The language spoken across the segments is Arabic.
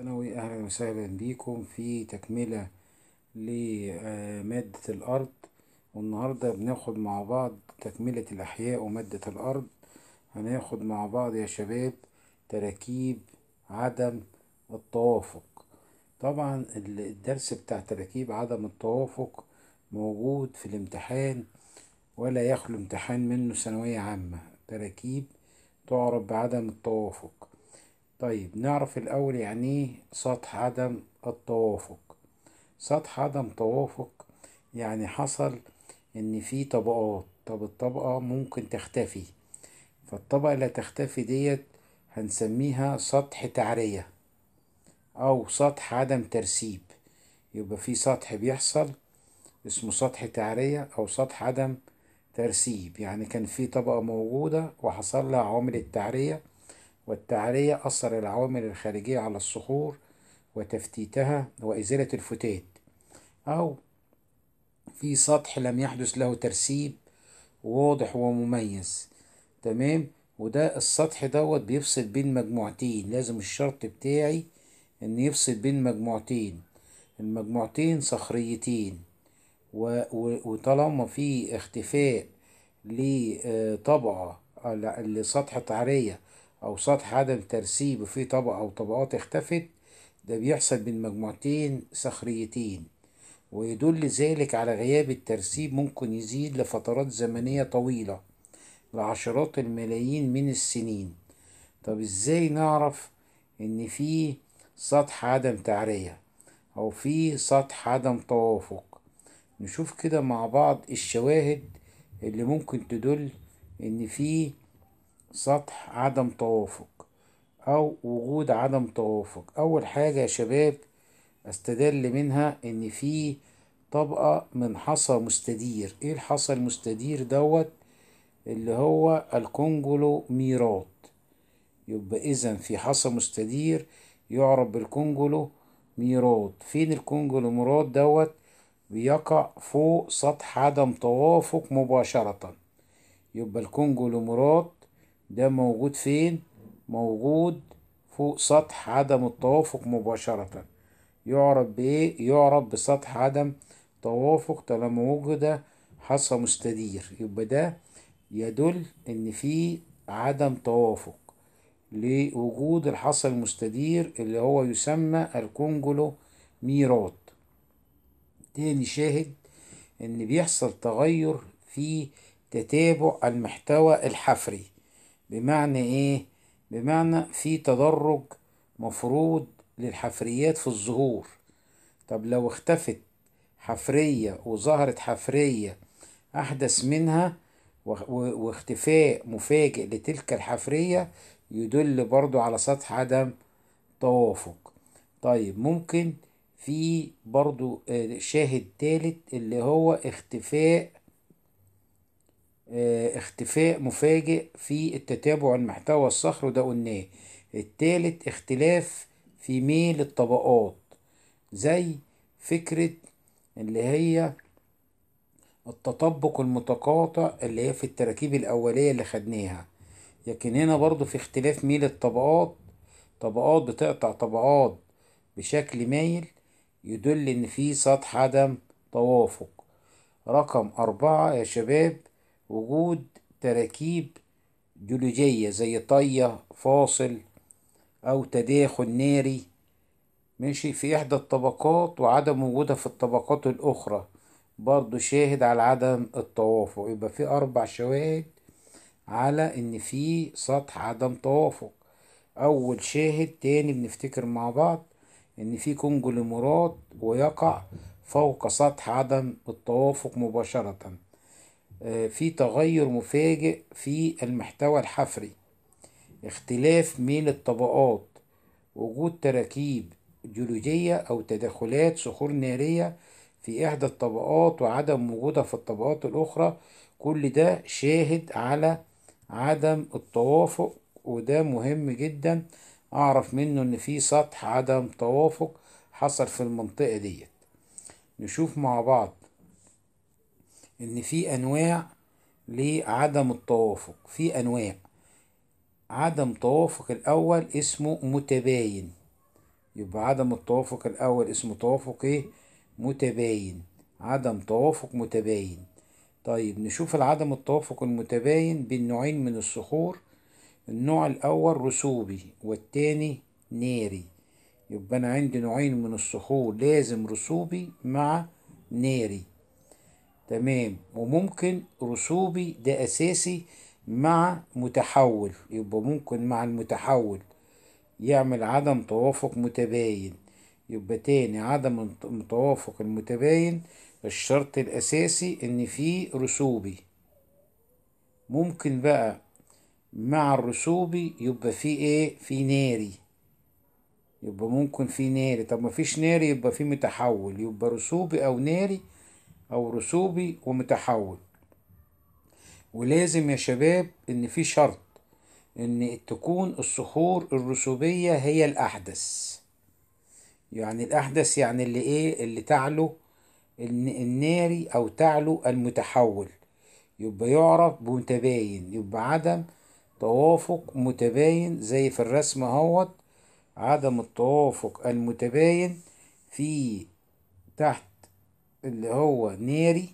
ثانوي أهلا وسهلا بيكم في تكملة لمادة الأرض والنهاردة بناخد مع بعض تكملة الأحياء ومادة الأرض هناخد مع بعض يا شباب تراكيب عدم التوافق طبعا الدرس بتاع تراكيب عدم التوافق موجود في الامتحان ولا يخلو امتحان منه ثانوية عامة تراكيب تعرف بعدم التوافق طيب نعرف الأول يعني ايه سطح عدم التوافق سطح عدم توافق يعني حصل إن في طبقات طب الطبقة ممكن تختفي فالطبقة اللي تختفي ديت هنسميها سطح تعرية أو سطح عدم ترسيب يبقى في سطح بيحصل اسمه سطح تعرية أو سطح عدم ترسيب يعني كان في طبقة موجودة وحصل لها عملة تعرية والتعرية أثر العوامل الخارجية على الصخور وتفتيتها وإزالة الفتات أو في سطح لم يحدث له ترسيب واضح ومميز تمام وده السطح دوت بيفصل بين مجموعتين لازم الشرط بتاعي ان يفصل بين مجموعتين المجموعتين صخريتين وطالما في اختفاء لطبقة لسطح طعرية أو سطح عدم ترسيب في طبقة أو طبقات اختفت ده بيحصل بين مجموعتين صخريتين ويدل ذلك على غياب الترسيب ممكن يزيد لفترات زمنية طويلة لعشرات الملايين من السنين طب ازاي نعرف ان في سطح عدم تعرية او في سطح عدم توافق نشوف كده مع بعض الشواهد اللي ممكن تدل ان في سطح عدم توافق او وجود عدم توافق اول حاجة يا شباب استدل منها ان في طبقة من حصى مستدير ايه الحصى المستدير دوت اللي هو الكونجولو ميرات يبقى اذا في حصى مستدير يعرف بالكونجولو ميرات فين الكونجولو ميرات دوت بيقع فوق سطح عدم توافق مباشرة يبقى ميرات ده موجود فين موجود فوق سطح عدم التوافق مباشرة يعرف بايه يعرف بسطح عدم توافق طالما وجد حصى مستدير يبقى ده يدل ان في عدم توافق لوجود الحصى المستدير اللي هو يسمى الكونجلو ميرات تاني شاهد ان بيحصل تغير في تتابع المحتوى الحفري بمعنى ايه بمعنى في تدرج مفروض للحفريات في الظهور طب لو اختفت حفرية وظهرت حفرية أحدث منها واختفاء مفاجئ لتلك الحفرية يدل برضو على سطح عدم توافق طيب ممكن في برضو آه، شاهد تالت اللي هو اختفاء آه، اختفاء مفاجئ في التتابع المحتوى الصخر وده قلناه التالت اختلاف في ميل الطبقات زي فكرة اللي هي التطبق المتقاطع اللي هي في التراكيب الأولية اللي خدناها لكن هنا برضو في اختلاف ميل الطبقات طبقات بتقطع طبقات بشكل مايل يدل إن في سطح عدم توافق رقم أربعة يا شباب وجود تراكيب جيولوجية زي طية فاصل أو تداخل ناري ماشي في إحدى الطبقات وعدم وجودها في الطبقات الأخرى برضو شاهد على عدم التوافق يبقى في أربع شواهد على إن في سطح عدم توافق أول شاهد تاني بنفتكر مع بعض إن في كونجلومرات ويقع فوق سطح عدم التوافق مباشرةً آه، في تغير مفاجئ في المحتوى الحفري اختلاف ميل الطبقات وجود تراكيب جيولوجية أو تدخلات صخور نارية في إحدى الطبقات وعدم وجودها في الطبقات الأخرى كل ده شاهد على عدم التوافق وده مهم جدا أعرف منه إن في سطح عدم توافق حصل في المنطقة ديت نشوف مع بعض ان في انواع لعدم التوافق في انواع عدم توافق الاول اسمه متباين يبقى عدم التوافق الاول اسمه توافق ايه متباين عدم توافق متباين طيب نشوف العدم التوافق المتباين بين نوعين من الصخور النوع الاول رسوبي والتاني ناري يبقى انا عندي نوعين من الصخور لازم رسوبي مع ناري تمام وممكن رسوبي ده أساسي مع متحول يبقى ممكن مع المتحول يعمل عدم توافق متباين يبقى تاني عدم التوافق المتباين الشرط الأساسي إن فيه رسوبي ممكن بقى مع الرسوبي يبقى فيه إيه في ناري يبقى ممكن في ناري طب مفيش ناري يبقى في متحول يبقى رسوبي أو ناري او رسوبي ومتحول ولازم يا شباب ان في شرط ان تكون الصخور الرسوبية هي الاحدث يعني الاحدث يعني اللي ايه اللي تعلو الناري او تعلو المتحول يبقى يعرف بمتباين يبقى عدم توافق متباين زي في الرسم اهوت عدم التوافق المتباين في تحت اللي هو ناري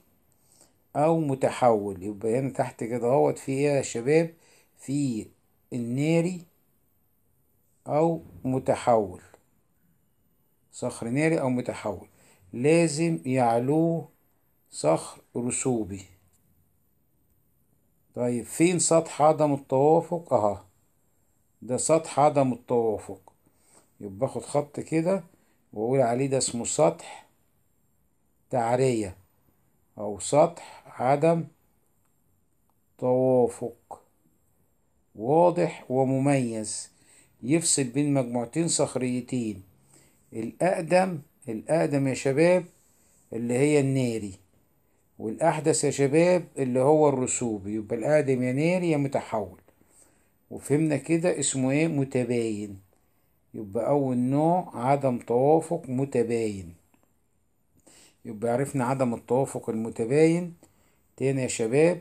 او متحول يبقى هنا تحت كده اهوت في ايه يا شباب في الناري او متحول صخر ناري او متحول لازم يعلوه صخر رسوبي طيب فين سطح عدم التوافق اهو ده سطح عدم التوافق يبقى اخد خط كده واقول عليه ده اسمه سطح تعرية أو سطح عدم توافق واضح ومميز يفصل بين مجموعتين صخريتين الأقدم الأقدم يا شباب اللي هي الناري والأحدث يا شباب اللي هو الرسوبي يبقى الأقدم يا ناري يا متحول وفهمنا كده اسمه ايه متباين يبقى أول نوع عدم توافق متباين يبقى عرفنا عدم التوافق المتباين تاني يا شباب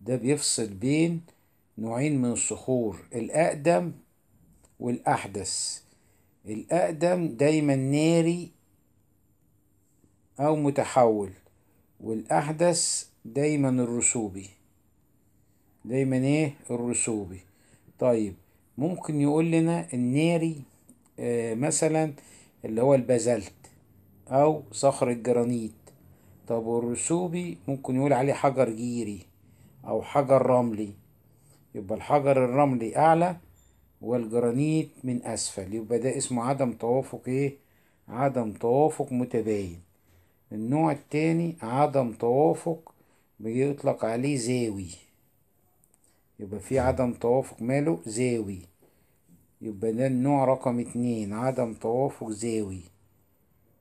ده بيفصل بين نوعين من الصخور الأقدم والأحدث الأقدم دايما ناري أو متحول والأحدث دايما الرسوبي دايما ايه الرسوبي طيب ممكن يقول لنا الناري آه مثلا اللي هو البازلت أو صخر الجرانيت طب والرسوبي ممكن يقول عليه حجر جيري أو حجر رملي يبقى الحجر الرملي أعلى والجرانيت من أسفل يبقى ده اسمه عدم توافق إيه عدم توافق متباين النوع التاني عدم توافق بيطلق عليه زاوي يبقى في عدم توافق ماله زاوي يبقى ده النوع رقم اتنين عدم توافق زاوي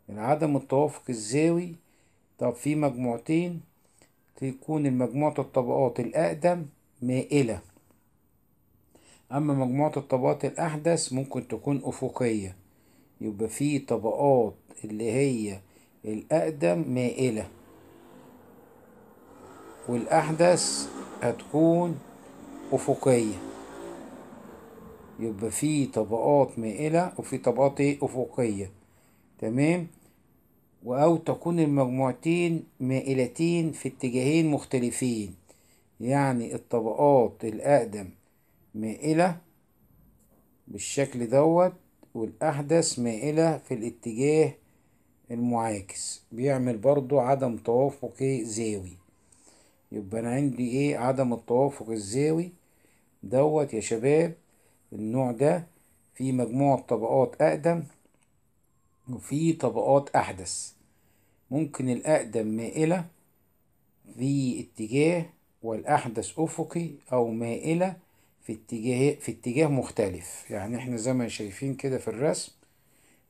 من عدم التوافق الزاوي طب في مجموعتين تكون المجموعة الطبقات الأقدم مائلة أما مجموعة الطبقات الأحدث ممكن تكون أفقية يبقى في طبقات اللي هي الأقدم مائلة والأحدث هتكون أفقية يبقى في طبقات مائلة وفي طبقات إيه؟ أفقية تمام أو تكون المجموعتين مائلتين في اتجاهين مختلفين يعني الطبقات الأقدم مائلة بالشكل دوت والأحدث مائلة في الاتجاه المعاكس بيعمل برضو عدم توافق زاوي يبقى أنا عندي إيه عدم التوافق الزاوي دوت يا شباب النوع ده في مجموعة طبقات أقدم وفي طبقات أحدث ممكن الأقدم مائلة في اتجاه والأحدث أفقي أو مائلة في اتجاه في اتجاه مختلف يعني احنا زي ما شايفين كده في الرسم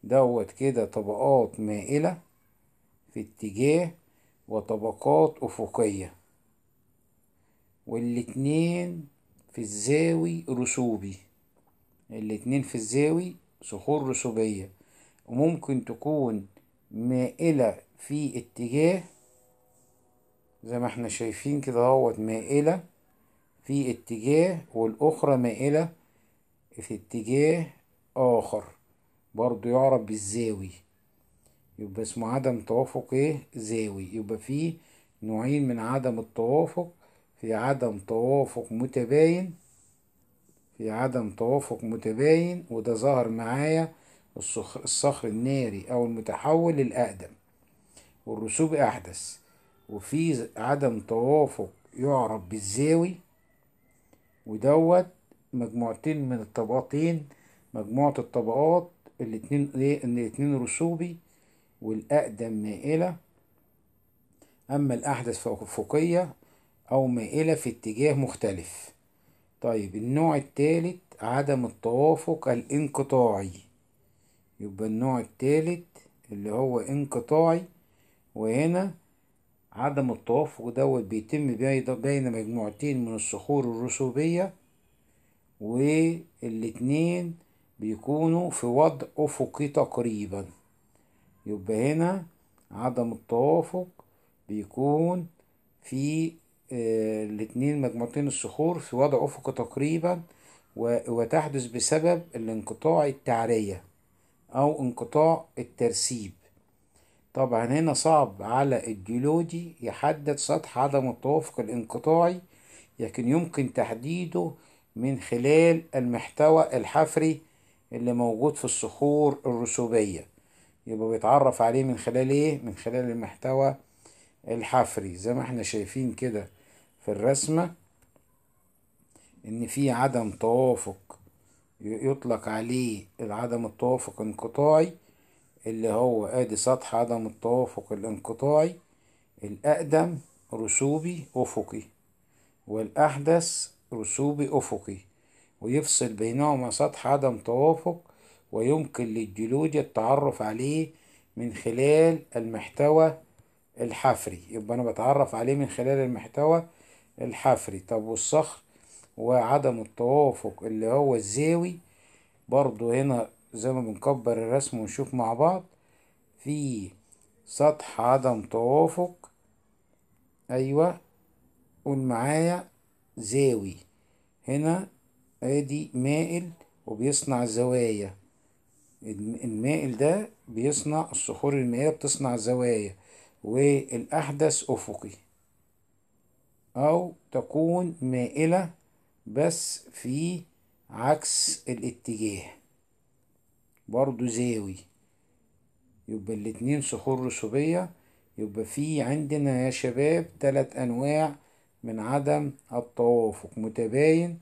دوت كده طبقات مائلة في اتجاه وطبقات أفقية والاتنين في الزاوي رسوبي الاتنين في الزاوي صخور رسوبية وممكن تكون مائلة في اتجاه زي ما احنا شايفين كده اهوت مائلة في اتجاه والأخرى مائلة في اتجاه آخر برضو يعرف بالزاوي يبقى اسمه عدم توافق ايه زاوي يبقى فيه نوعين من عدم التوافق في عدم توافق متباين في عدم توافق متباين وده ظهر معايا الصخر الناري او المتحول الأقدم والرسوب أحدث وفي عدم توافق يعرف بالزاوي ودوت مجموعتين من الطبقتين مجموعة الطبقات الاتنين ايه الاتنين رسوبي والأقدم مائلة أما الأحدث فأفقية أو مائلة في اتجاه مختلف طيب النوع التالت عدم التوافق الانقطاعي يبقى النوع التالت اللي هو انقطاعي وهنا عدم التوافق دوت بيتم بين مجموعتين من الصخور الرسوبية والاتنين بيكونوا في وضع أفقي تقريبا يبقى هنا عدم التوافق بيكون في آه، الاتنين مجموعتين الصخور في وضع أفقي تقريبا وتحدث بسبب الانقطاع التعرية أو انقطاع الترسيب طبعا هنا صعب على الجيولوجي يحدد سطح عدم التوافق الانقطاعي لكن يمكن تحديده من خلال المحتوى الحفري اللي موجود في الصخور الرسوبية يبقى بيتعرف عليه من خلال ايه من خلال المحتوى الحفري زي ما احنا شايفين كده في الرسمة ان في عدم توافق يطلق عليه عدم التوافق انقطاعي اللي هو ادي سطح عدم التوافق الانقطاعي الاقدم رسوبي افقي والاحدث رسوبي افقي ويفصل بينهما سطح عدم توافق ويمكن للجيولوجيا التعرف عليه من خلال المحتوى الحفري يبقى انا بتعرف عليه من خلال المحتوى الحفري طب والصخر وعدم التوافق اللي هو الزاوي برضو هنا زي ما بنكبر الرسم ونشوف مع بعض في سطح عدم توافق ايوه قول معايا زاوي هنا ادي مائل وبيصنع زوايا المائل ده بيصنع الصخور المائية بتصنع زوايا والأحدث أفقي أو تكون مائلة بس في عكس الاتجاه برضو زاوي يبقى الاتنين صخور رسوبية يبقى في عندنا يا شباب تلات أنواع من عدم التوافق متباين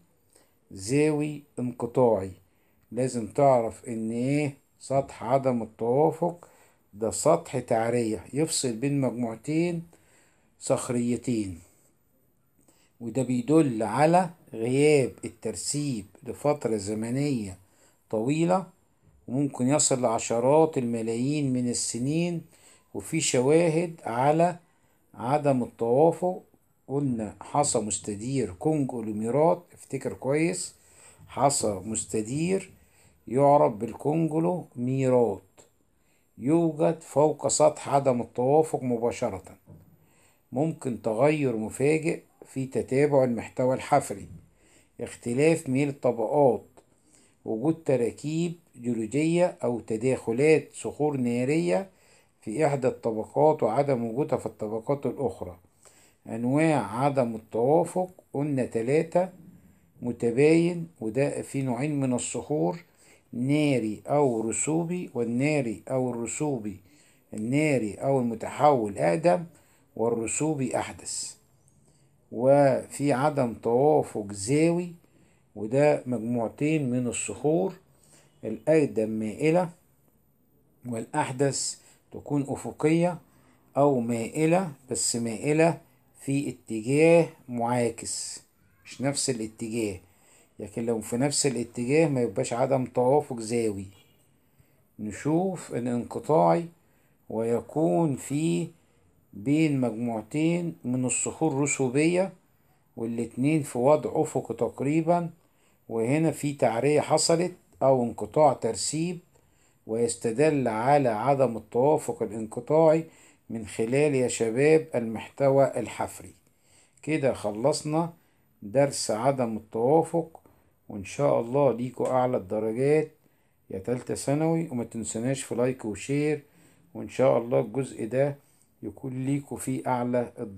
زاوي انقطاعي لازم تعرف ان ايه سطح عدم التوافق ده سطح تعرية يفصل بين مجموعتين صخريتين وده بيدل على غياب الترسيب لفترة زمنية طويلة وممكن يصل لعشرات الملايين من السنين وفي شواهد على عدم التوافق قلنا حصى مستدير كونجولوميرات افتكر كويس حصى مستدير يعرف بالكونجلو ميرات يوجد فوق سطح عدم التوافق مباشرة ممكن تغير مفاجئ في تتابع المحتوى الحفري اختلاف ميل الطبقات وجود تراكيب جيولوجية أو تداخلات صخور نارية في إحدى الطبقات وعدم وجودها في الطبقات الأخرى أنواع عدم التوافق قلنا تلاتة متباين وده في نوعين من الصخور ناري أو رسوبي والناري أو الرسوبي الناري أو المتحول أقدم والرسوبي أحدث وفي عدم توافق زاوي وده مجموعتين من الصخور الأقدم مائلة والأحدث تكون أفقية أو مائلة بس مائلة في اتجاه معاكس مش نفس الاتجاه لكن لو في نفس الاتجاه ما يبقاش عدم توافق زاوي نشوف الانقطاعي ويكون في بين مجموعتين من الصخور رسوبية والاتنين في وضع أفقي تقريبا وهنا في تعرية حصلت أو انقطاع ترسيب ويستدل على عدم التوافق الانقطاعي من خلال يا شباب المحتوى الحفري كده خلصنا درس عدم التوافق وإن شاء الله ليكوا أعلى الدرجات يا تالتة ثانوي وما تنسناش في لايك وشير وإن شاء الله الجزء ده يكون ليكوا فيه أعلى الدرجات